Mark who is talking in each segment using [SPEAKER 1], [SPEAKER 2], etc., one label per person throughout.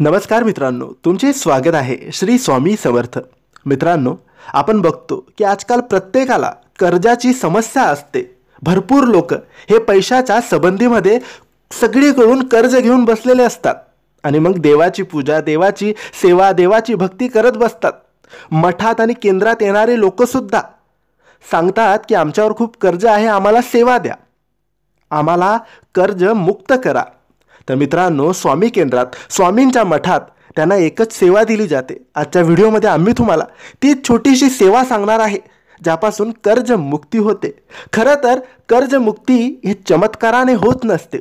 [SPEAKER 1] नमस्कार मित्रांनो तुमचे स्वागत आहे श्री स्वामी समर्थ मित्रांनो आपण बघतो की आजकाल प्रत्येकाला कर्जाची समस्या असते भरपूर लोक हे पैशाच्या संबंधीमध्ये सगळीकडून कर्ज घेऊन बसलेले असतात आणि मग देवाची पूजा देवाची सेवा देवाची भक्ती करत बसतात मठात आणि केंद्रात येणारे लोकसुद्धा सांगतात की आमच्यावर खूप कर्ज आहे आम्हाला सेवा द्या आम्हाला कर्ज मुक्त करा तर मित्रांनो स्वामी केंद्रात स्वामींच्या मठात त्यांना एकच सेवा दिली जाते आजच्या व्हिडिओमध्ये आम्ही तुम्हाला ती छोटीशी सेवा सांगणार आहे ज्यापासून कर्जमुक्ती होते खरं तर कर्जमुक्ती हे चमत्काराने होत नसते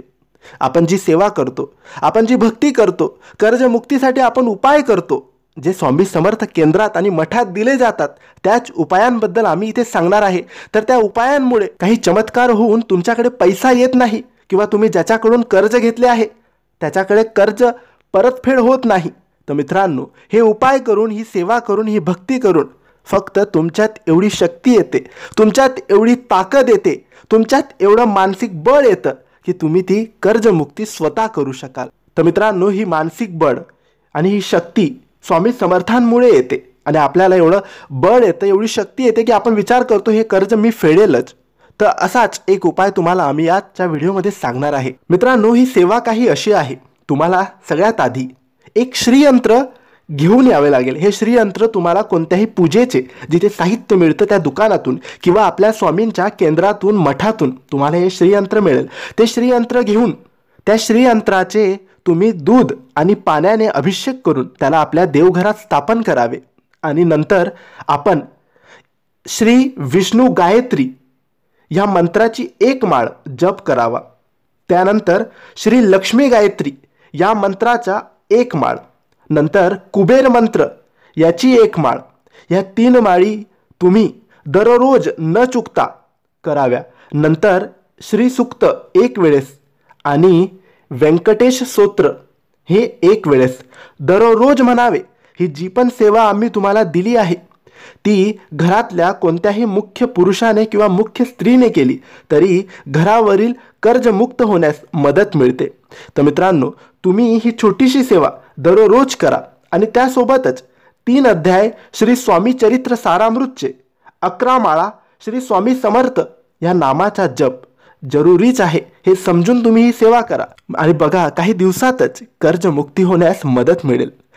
[SPEAKER 1] आपण जी सेवा करतो आपण जी भक्ती करतो कर्जमुक्तीसाठी आपण उपाय करतो जे स्वामी समर्थ केंद्रात आणि मठात दिले जातात त्याच उपायांबद्दल आम्ही इथे सांगणार आहे तर त्या उपायांमुळे काही चमत्कार होऊन तुमच्याकडे पैसा येत नाही किंवा तुम्ही ज्याच्याकडून कर्ज घेतले आहे त्याच्याकडे कर्ज परतफेड होत नाही तर मित्रांनो हे उपाय करून ही सेवा करून ही भक्ती करून फक्त तुमच्यात एवढी शक्ती येते तुमच्यात एवढी ताकद येते तुमच्यात एवढं मानसिक बळ येतं की तुम्ही ती कर्जमुक्ती स्वतः करू शकाल तर मित्रांनो ही मानसिक बळ आणि ही शक्ती स्वामी समर्थांमुळे येते आणि आपल्याला एवढं बळ येतं एवढी शक्ती येते की आपण विचार करतो हे कर्ज मी फेडेलच तर असाच एक उपाय तुम्हाला आम्ही आजच्या व्हिडिओमध्ये सांगणार आहे मित्रांनो ही सेवा काही अशी आहे तुम्हाला सगळ्यात आधी एक श्रीयंत्र घेऊन यावे लागेल हे श्रीयंत्र तुम्हाला कोणत्याही पूजेचे जिथे साहित्य मिळतं त्या दुकानातून किंवा आपल्या स्वामींच्या केंद्रातून मठातून तुम्हाला हे श्रीयंत्र मिळेल ते श्रीयंत्र घेऊन त्या श्रीयंत्राचे तुम्ही दूध आणि पाण्याने अभिषेक करून त्याला आपल्या देवघरात स्थापन करावे आणि नंतर आपण श्री विष्णू गायत्री ह्या मंत्राची एक माळ जप करावा त्यानंतर श्री लक्ष्मी गायत्री या मंत्राचा एक माळ नंतर कुबेर मंत्र याची एक माळ या तीन माळी तुम्ही दररोज न चुकता कराव्या नंतर श्री सुक्त एक वेळेस आणि व्यंकटेश सोत्र हे एक वेळेस दररोज म्हणावे ही जी पण सेवा आम्ही तुम्हाला दिली आहे ती घरातल्या कोणत्याही मुख्य पुरुषाने किंवा मुख्य स्त्रीने केली तरी घरावरील कर्जमुक्त होण्यास मदत मिळते तर मित्रांनो तुम्ही ही छोटीशी सेवा दररोज करा आणि त्यासोबतच तीन अध्याय श्री स्वामी चरित्र सारामृतचे अकरा माळा श्री स्वामी समर्थ या नामाचा जप जरुरीच आहे हे समजून तुम्ही ही सेवा करा आणि बघा काही दिवसातच कर्जमुक्ती होण्यास मदत मिळेल